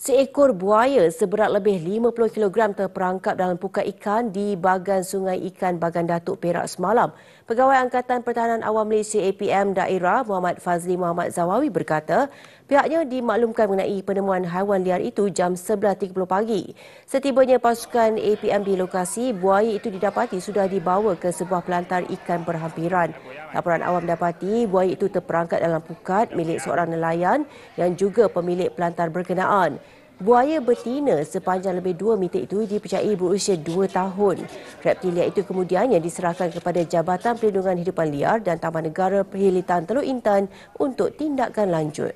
Seekor buaya seberat lebih 50 kg terperangkap dalam pukat ikan di Bagan Sungai Ikan Bagan Datuk Perak semalam. Pegawai Angkatan Pertahanan Awam Malaysia APM Daerah Muhammad Fazli Muhammad Zawawi berkata, pihaknya dimaklumkan mengenai penemuan haiwan liar itu jam 11.30 pagi. Setibanya pasukan APM di lokasi, buaya itu didapati sudah dibawa ke sebuah pelantar ikan berhampiran. Laporan awam dapati buaya itu terperangkap dalam pukat milik seorang nelayan yang juga pemilik pelantar berkenaan. Buaya betina sepanjang lebih 2 meter itu dipercayai berusia 2 tahun. Reptilia itu kemudiannya diserahkan kepada Jabatan Perlindungan Hidupan Liar dan Taman Negara Perhilitan Teluk Intan untuk tindakan lanjut.